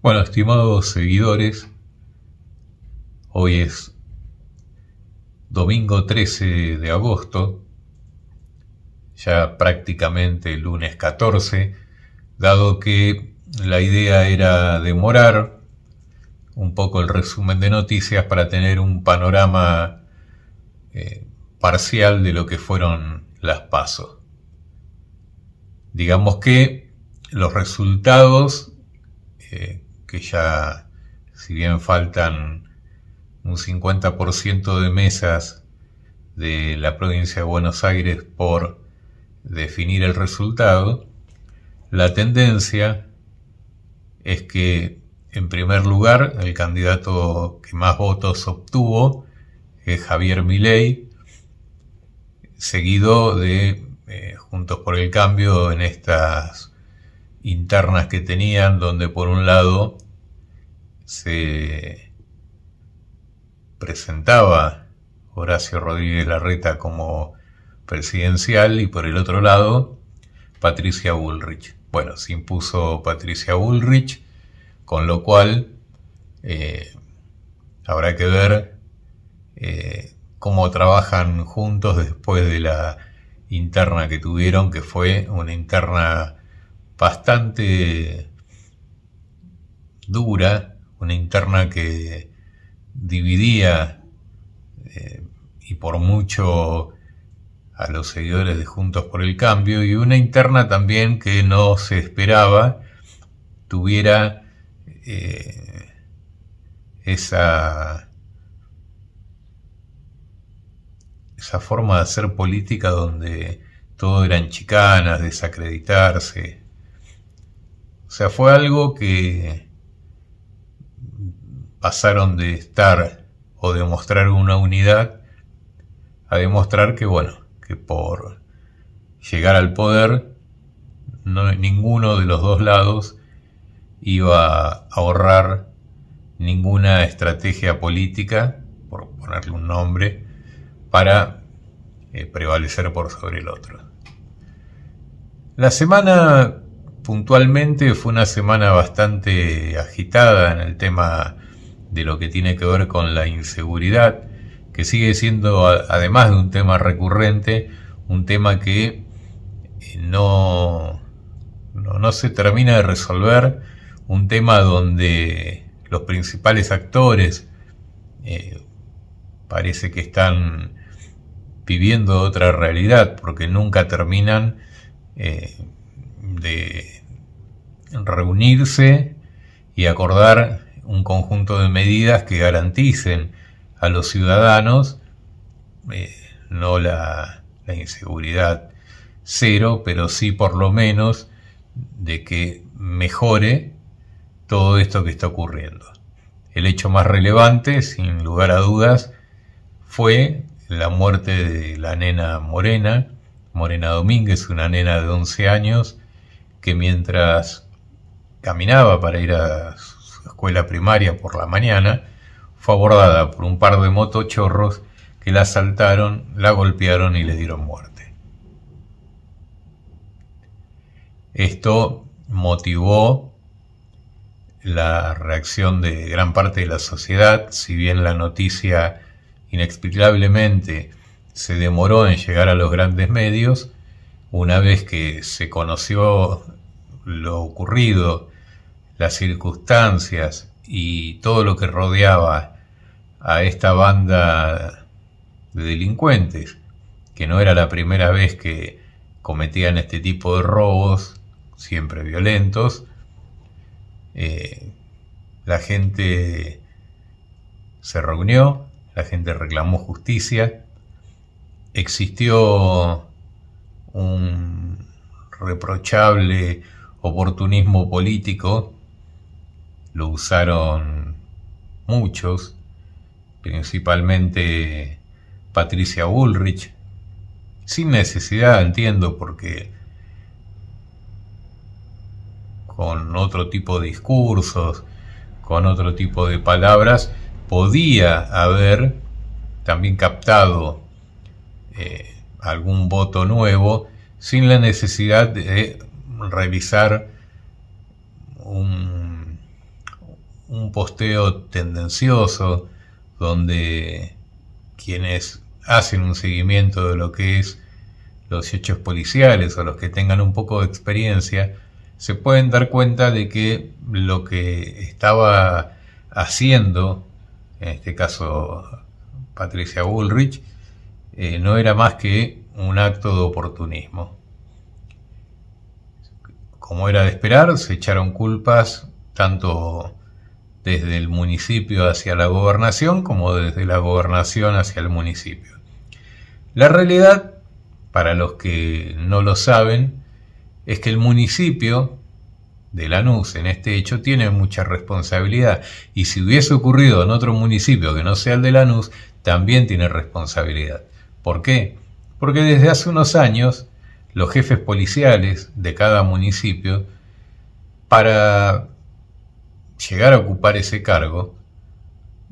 Bueno, estimados seguidores, hoy es domingo 13 de agosto, ya prácticamente lunes 14, dado que la idea era demorar un poco el resumen de noticias para tener un panorama eh, parcial de lo que fueron las pasos. Digamos que los resultados eh, que ya, si bien faltan un 50% de mesas de la provincia de Buenos Aires por definir el resultado, la tendencia es que, en primer lugar, el candidato que más votos obtuvo es Javier Milei, seguido de eh, Juntos por el Cambio en estas internas que tenían, donde por un lado se presentaba Horacio Rodríguez Larreta como presidencial y por el otro lado Patricia Bullrich. Bueno, se impuso Patricia Bullrich, con lo cual eh, habrá que ver eh, cómo trabajan juntos después de la interna que tuvieron, que fue una interna bastante dura, una interna que dividía eh, y por mucho a los seguidores de Juntos por el Cambio y una interna también que no se esperaba tuviera eh, esa, esa forma de hacer política donde todo eran chicanas, desacreditarse. O sea, fue algo que pasaron de estar o de mostrar una unidad a demostrar que, bueno, que por llegar al poder, no, ninguno de los dos lados iba a ahorrar ninguna estrategia política, por ponerle un nombre, para eh, prevalecer por sobre el otro. La semana puntualmente fue una semana bastante agitada en el tema de lo que tiene que ver con la inseguridad, que sigue siendo, además de un tema recurrente, un tema que eh, no, no, se termina de resolver, un tema donde los principales actores eh, parece que están viviendo otra realidad, porque nunca terminan eh, de reunirse y acordar un conjunto de medidas que garanticen a los ciudadanos eh, no la, la, inseguridad cero, pero sí por lo menos de que mejore todo esto que está ocurriendo. El hecho más relevante, sin lugar a dudas, fue la muerte de la nena Morena, Morena Domínguez, una nena de 11 años, que mientras caminaba para ir a su escuela primaria por la mañana, fue abordada por un par de motochorros que la asaltaron, la golpearon y le dieron muerte. Esto motivó la reacción de gran parte de la sociedad, si bien la noticia inexplicablemente se demoró en llegar a los grandes medios, una vez que se conoció lo ocurrido las circunstancias y todo lo que rodeaba a esta banda de delincuentes, que no era la primera vez que cometían este tipo de robos, siempre violentos, eh, la gente se reunió, la gente reclamó justicia, existió un reprochable oportunismo político lo usaron muchos, principalmente Patricia Ulrich, sin necesidad, entiendo, porque con otro tipo de discursos, con otro tipo de palabras, podía haber también captado eh, algún voto nuevo sin la necesidad de revisar un un posteo tendencioso donde quienes hacen un seguimiento de lo que es los hechos policiales o los que tengan un poco de experiencia, se pueden dar cuenta de que lo que estaba haciendo, en este caso Patricia Bullrich, eh, no era más que un acto de oportunismo. Como era de esperar, se echaron culpas tanto desde el municipio hacia la gobernación como desde la gobernación hacia el municipio. La realidad, para los que no lo saben, es que el municipio de Lanús en este hecho tiene mucha responsabilidad y si hubiese ocurrido en otro municipio que no sea el de Lanús, también tiene responsabilidad. ¿Por qué? Porque desde hace unos años los jefes policiales de cada municipio, para llegar a ocupar ese cargo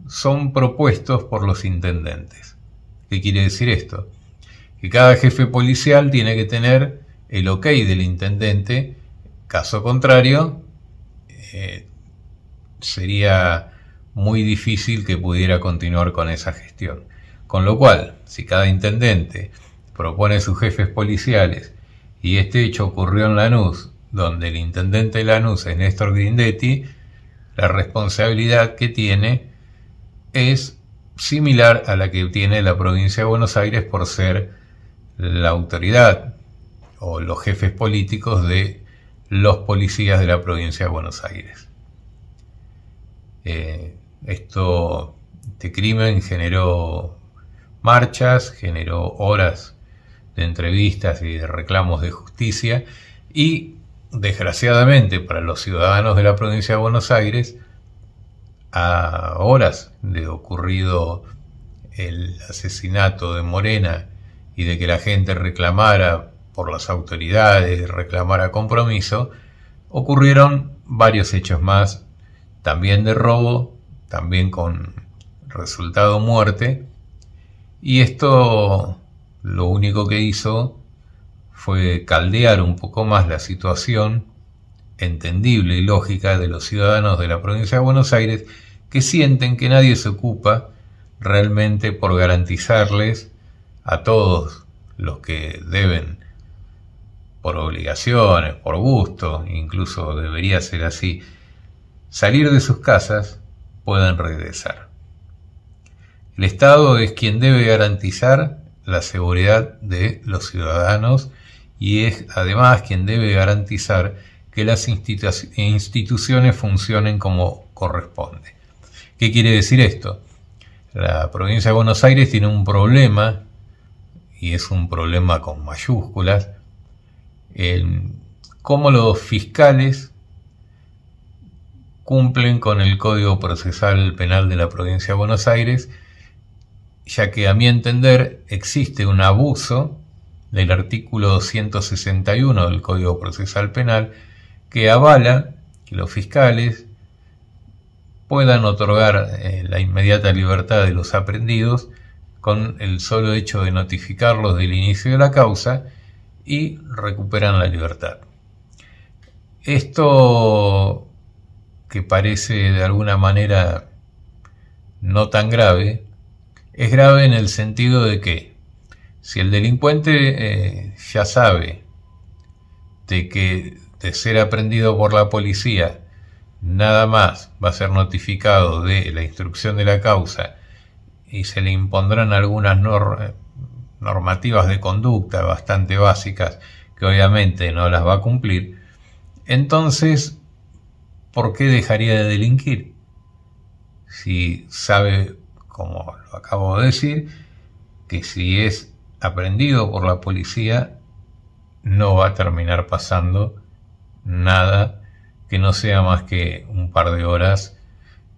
son propuestos por los intendentes. ¿Qué quiere decir esto? Que cada jefe policial tiene que tener el ok del intendente, caso contrario, eh, sería muy difícil que pudiera continuar con esa gestión. Con lo cual, si cada intendente propone sus jefes policiales y este hecho ocurrió en Lanús, donde el intendente de Lanús es Néstor Grindetti, la responsabilidad que tiene es similar a la que tiene la provincia de Buenos Aires por ser la autoridad o los jefes políticos de los policías de la provincia de Buenos Aires. Eh, esto, de este crimen generó marchas, generó horas de entrevistas y de reclamos de justicia y desgraciadamente para los ciudadanos de la provincia de Buenos Aires, a horas de ocurrido el asesinato de Morena y de que la gente reclamara por las autoridades, reclamara compromiso, ocurrieron varios hechos más, también de robo, también con resultado muerte, y esto lo único que hizo fue caldear un poco más la situación entendible y lógica de los ciudadanos de la provincia de Buenos Aires que sienten que nadie se ocupa realmente por garantizarles a todos los que deben por obligaciones, por gusto, incluso debería ser así, salir de sus casas, puedan regresar. El Estado es quien debe garantizar la seguridad de los ciudadanos y es además quien debe garantizar que las instituciones funcionen como corresponde. ¿Qué quiere decir esto? La provincia de Buenos Aires tiene un problema, y es un problema con mayúsculas, cómo los fiscales cumplen con el Código Procesal Penal de la provincia de Buenos Aires, ya que a mi entender existe un abuso del artículo 261 del Código Procesal Penal que avala que los fiscales puedan otorgar eh, la inmediata libertad de los aprendidos con el solo hecho de notificarlos del inicio de la causa y recuperan la libertad. Esto que parece de alguna manera no tan grave, es grave en el sentido de que si el delincuente eh, ya sabe de que de ser aprendido por la policía, nada más va a ser notificado de la instrucción de la causa y se le impondrán algunas eh, normativas de conducta bastante básicas que obviamente no las va a cumplir, entonces, ¿por qué dejaría de delinquir? Si sabe, como lo acabo de decir, que si es aprendido por la policía, no va a terminar pasando nada que no sea más que un par de horas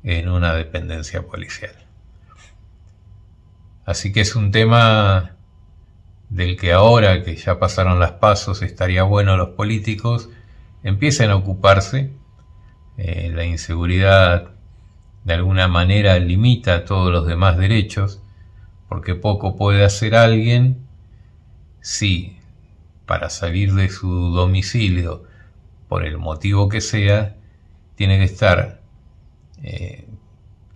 en una dependencia policial. Así que es un tema del que ahora que ya pasaron las pasos estaría bueno los políticos empiecen a ocuparse. Eh, la inseguridad de alguna manera limita todos los demás derechos porque poco puede hacer alguien si, para salir de su domicilio, por el motivo que sea, tiene que estar eh,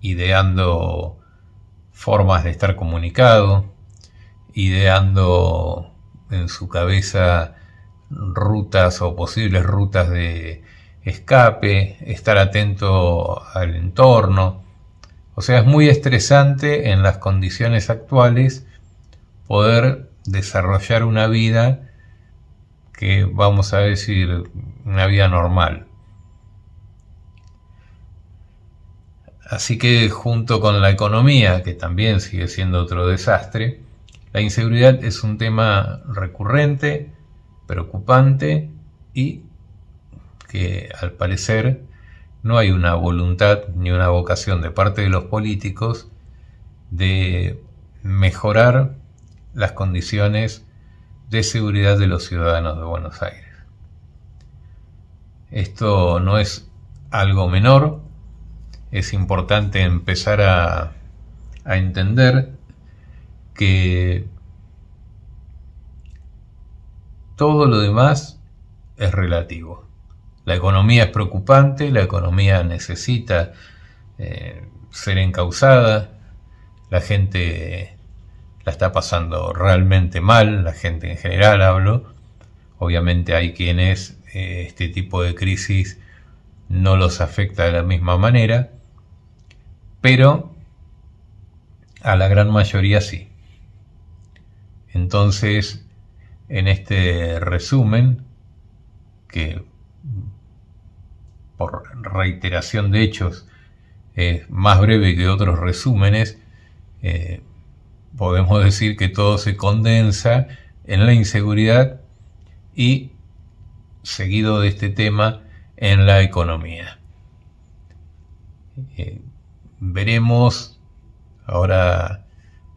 ideando formas de estar comunicado, ideando en su cabeza rutas o posibles rutas de escape, estar atento al entorno, o sea, es muy estresante en las condiciones actuales poder desarrollar una vida que vamos a decir una vida normal. Así que junto con la economía, que también sigue siendo otro desastre, la inseguridad es un tema recurrente, preocupante y que al parecer no hay una voluntad ni una vocación de parte de los políticos de mejorar las condiciones de seguridad de los ciudadanos de Buenos Aires. Esto no es algo menor, es importante empezar a, entender que todo lo demás es relativo. La economía es preocupante, la economía necesita eh, ser encausada, la gente la está pasando realmente mal, la gente en general hablo. Obviamente hay quienes eh, este tipo de crisis no los afecta de la misma manera, pero a la gran mayoría sí. Entonces, en este resumen, que por reiteración de hechos, es más breve que otros resúmenes, eh, podemos decir que todo se condensa en la inseguridad y, seguido de este tema, en la economía. Eh, veremos ahora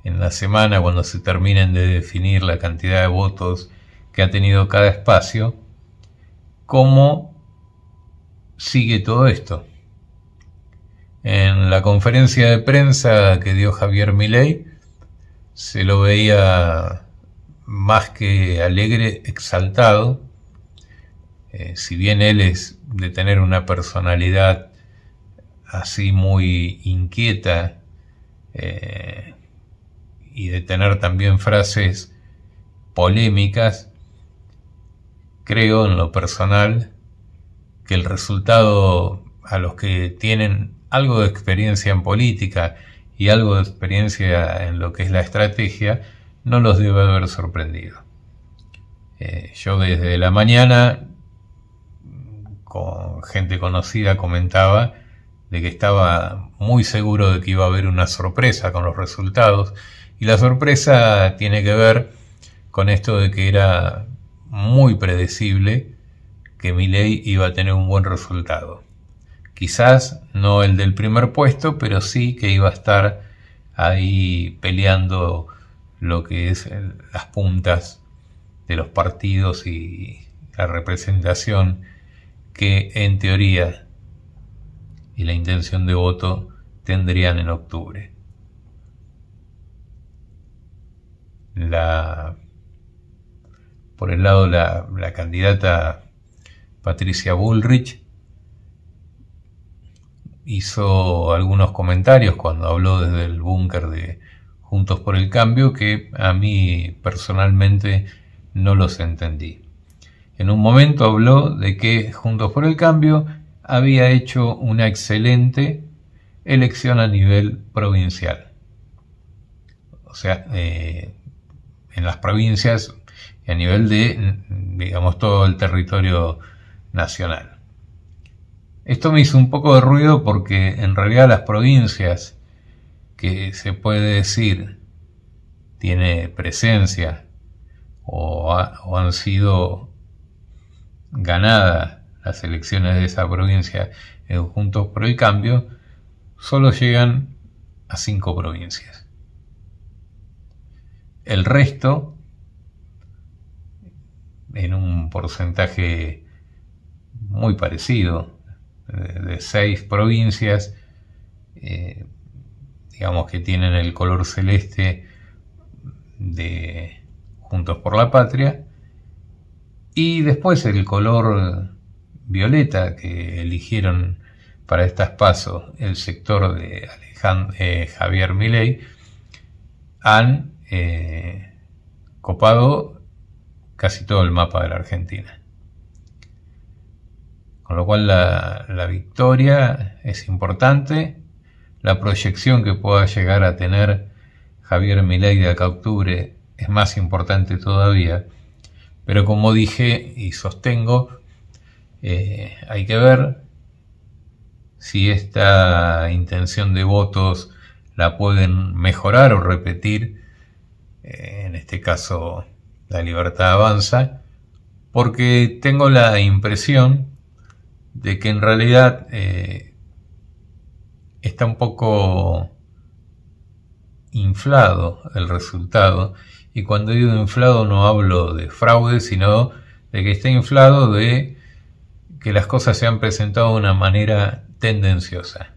en la semana, cuando se terminen de definir la cantidad de votos que ha tenido cada espacio, cómo sigue todo esto. En la conferencia de prensa que dio Javier Milei se lo veía más que alegre, exaltado. Eh, si bien él es de tener una personalidad así muy inquieta eh, y de tener también frases polémicas, creo en lo personal que el resultado a los que tienen algo de experiencia en política y algo de experiencia en lo que es la estrategia no los debe haber sorprendido. Eh, yo desde la mañana con gente conocida comentaba de que estaba muy seguro de que iba a haber una sorpresa con los resultados y la sorpresa tiene que ver con esto de que era muy predecible que mi ley iba a tener un buen resultado. Quizás no el del primer puesto, pero sí que iba a estar ahí peleando lo que es las puntas de los partidos y la representación que en teoría y la intención de voto tendrían en octubre. La por el lado la, candidata Patricia Bullrich hizo algunos comentarios cuando habló desde el búnker de Juntos por el Cambio que a mí personalmente no los entendí. En un momento habló de que Juntos por el Cambio había hecho una excelente elección a nivel provincial. O sea, eh, en las provincias a nivel de, digamos, todo el territorio nacional. Esto me hizo un poco de ruido porque en realidad las provincias que se puede decir tiene presencia o, o han sido ganadas las elecciones de esa provincia en Juntos por el Cambio, solo llegan a cinco provincias. El resto en un porcentaje muy parecido, de, seis provincias, eh, digamos que tienen el color celeste de Juntos por la Patria, y después el color violeta que eligieron para estas pasos el sector de Alejandro, eh, Javier Milei, han eh, copado casi todo el mapa de la Argentina. Con lo cual la, victoria es importante, la proyección que pueda llegar a tener Javier Milei de acá octubre es más importante todavía, pero como dije y sostengo, eh, hay que ver si esta intención de votos la pueden mejorar o repetir, eh, en este caso la libertad avanza porque tengo la impresión de que en realidad eh, está un poco inflado el resultado. Y cuando digo inflado no hablo de fraude, sino de que está inflado de que las cosas se han presentado de una manera tendenciosa.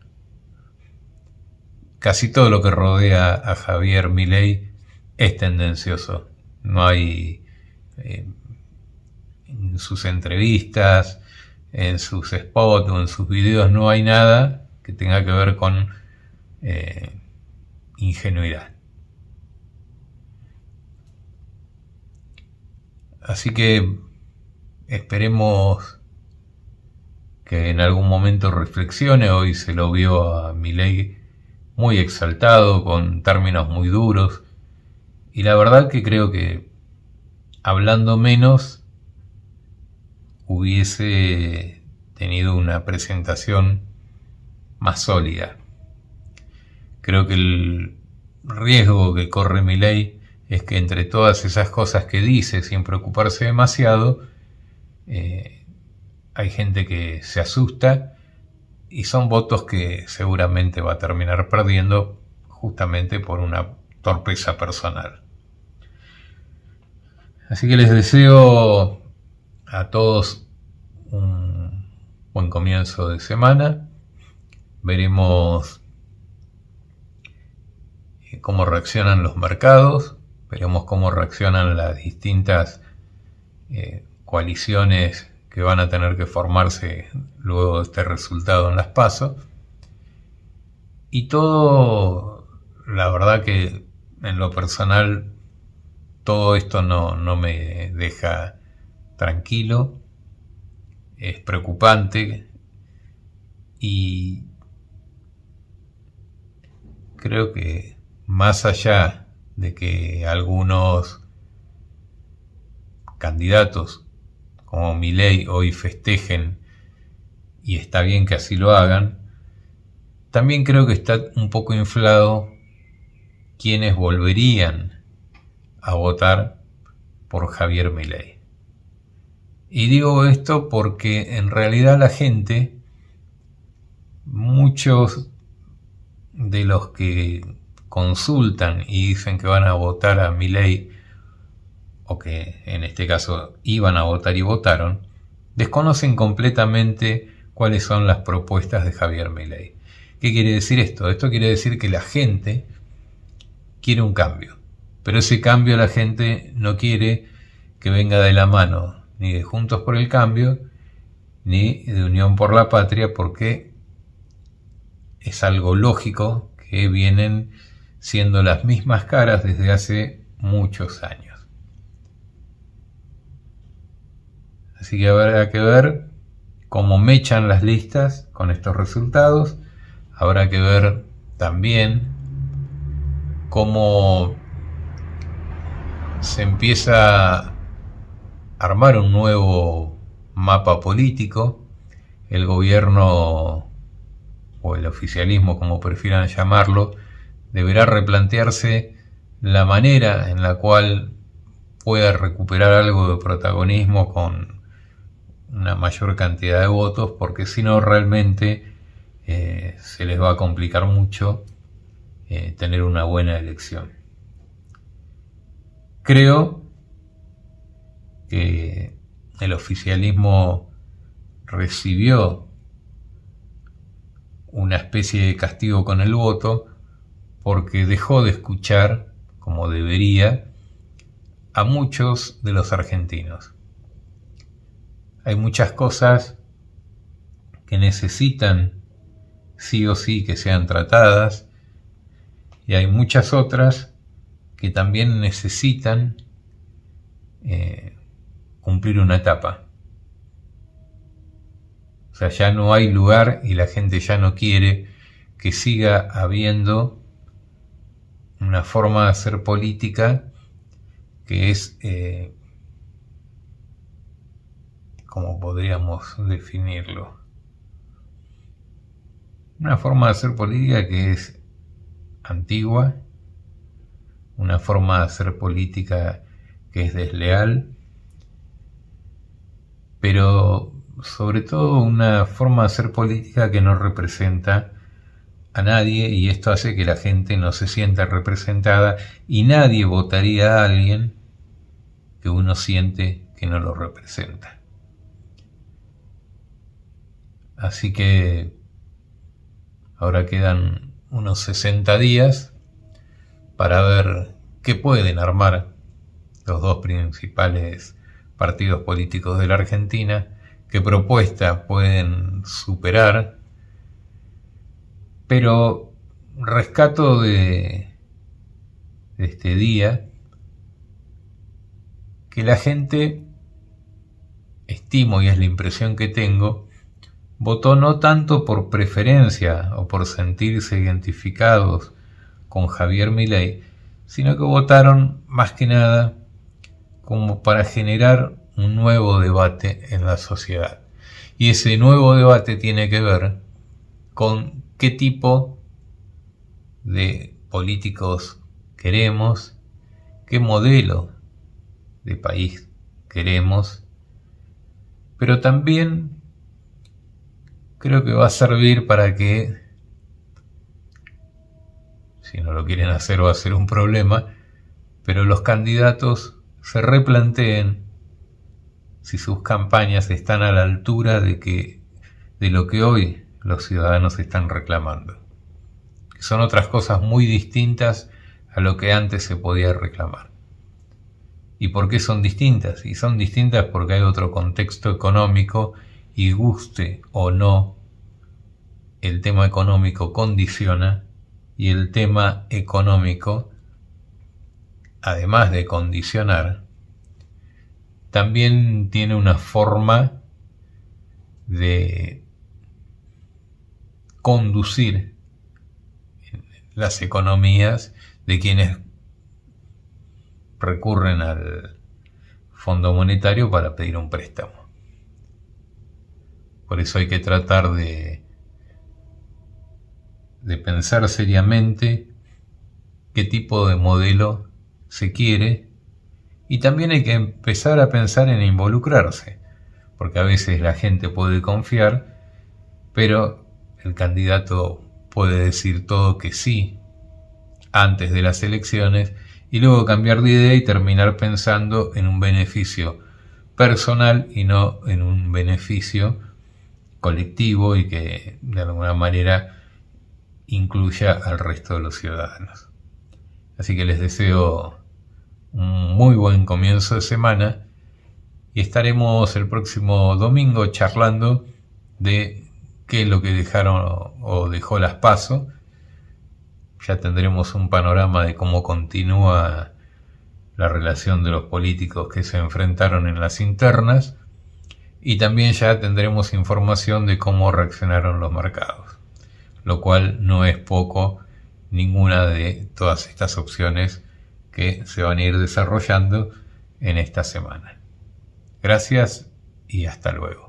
Casi todo lo que rodea a Javier Milei es tendencioso no hay eh, en sus entrevistas, en sus spots o en sus videos, no hay nada que tenga que ver con eh, ingenuidad. Así que esperemos que en algún momento reflexione. Hoy se lo vio a Milei muy exaltado, con términos muy duros, y la verdad que creo que hablando menos hubiese tenido una presentación más sólida. Creo que el riesgo que corre mi ley es que entre todas esas cosas que dice sin preocuparse demasiado, eh, hay gente que se asusta y son votos que seguramente va a terminar perdiendo justamente por una torpeza personal. Así que les deseo a todos un buen comienzo de semana. Veremos eh, cómo reaccionan los mercados, veremos cómo reaccionan las distintas eh, coaliciones que van a tener que formarse luego de este resultado en las pasos. Y todo, la verdad que en lo personal todo esto no, me deja tranquilo, es preocupante y creo que más allá de que algunos candidatos como Milei hoy festejen y está bien que así lo hagan, también creo que está un poco inflado quienes volverían a votar por Javier Milei. Y digo esto porque en realidad la gente, muchos de los que consultan y dicen que van a votar a Milei, o que en este caso iban a votar y votaron, desconocen completamente cuáles son las propuestas de Javier Milei. ¿Qué quiere decir esto? Esto quiere decir que la gente quiere un cambio. Pero ese cambio la gente no quiere que venga de la mano, ni de Juntos por el Cambio, ni de Unión por la Patria, porque es algo lógico que vienen siendo las mismas caras desde hace muchos años. Así que habrá que ver cómo mechan las listas con estos resultados. Habrá que ver también cómo se empieza a armar un nuevo mapa político, el gobierno o el oficialismo, como prefieran llamarlo, deberá replantearse la manera en la cual pueda recuperar algo de protagonismo con una mayor cantidad de votos, porque si no realmente eh, se les va a complicar mucho eh, tener una buena elección. Creo que el oficialismo recibió una especie de castigo con el voto porque dejó de escuchar, como debería, a muchos de los argentinos. Hay muchas cosas que necesitan sí o sí que sean tratadas y hay muchas otras que también necesitan eh, cumplir una etapa. O sea, ya no hay lugar y la gente ya no quiere que siga habiendo una forma de hacer política que es, eh, como podríamos definirlo, una forma de hacer política que es antigua, una forma de hacer política que es desleal, pero sobre todo una forma de hacer política que no representa a nadie y esto hace que la gente no se sienta representada y nadie votaría a alguien que uno siente que no lo representa. Así que ahora quedan unos 60 días para ver qué pueden armar los dos principales partidos políticos de la Argentina, qué propuestas pueden superar, pero rescato de, este día que la gente, estimo y es la impresión que tengo, votó no tanto por preferencia o por sentirse identificados con Javier Milei, sino que votaron más que nada como para generar un nuevo debate en la sociedad. Y ese nuevo debate tiene que ver con qué tipo de políticos queremos, qué modelo de país queremos, pero también creo que va a servir para que si no lo quieren hacer va a ser un problema, pero los candidatos se replanteen si sus campañas están a la altura de, que, de lo que hoy los ciudadanos están reclamando, son otras cosas muy distintas a lo que antes se podía reclamar. ¿Y por qué son distintas? Y son distintas porque hay otro contexto económico y guste o no, el tema económico condiciona y el tema económico, además de condicionar, también tiene una forma de conducir las economías de quienes recurren al Fondo Monetario para pedir un préstamo. Por eso hay que tratar de de pensar seriamente qué tipo de modelo se quiere y también hay que empezar a pensar en involucrarse, porque a veces la gente puede confiar, pero el candidato puede decir todo que sí antes de las elecciones y luego cambiar de idea y terminar pensando en un beneficio personal y no en un beneficio colectivo y que de alguna manera incluya al resto de los ciudadanos. Así que les deseo un muy buen comienzo de semana y estaremos el próximo domingo charlando de qué es lo que dejaron o dejó las PASO. Ya tendremos un panorama de cómo continúa la relación de los políticos que se enfrentaron en las internas y también ya tendremos información de cómo reaccionaron los mercados lo cual no es poco ninguna de todas estas opciones que se van a ir desarrollando en esta semana. Gracias y hasta luego.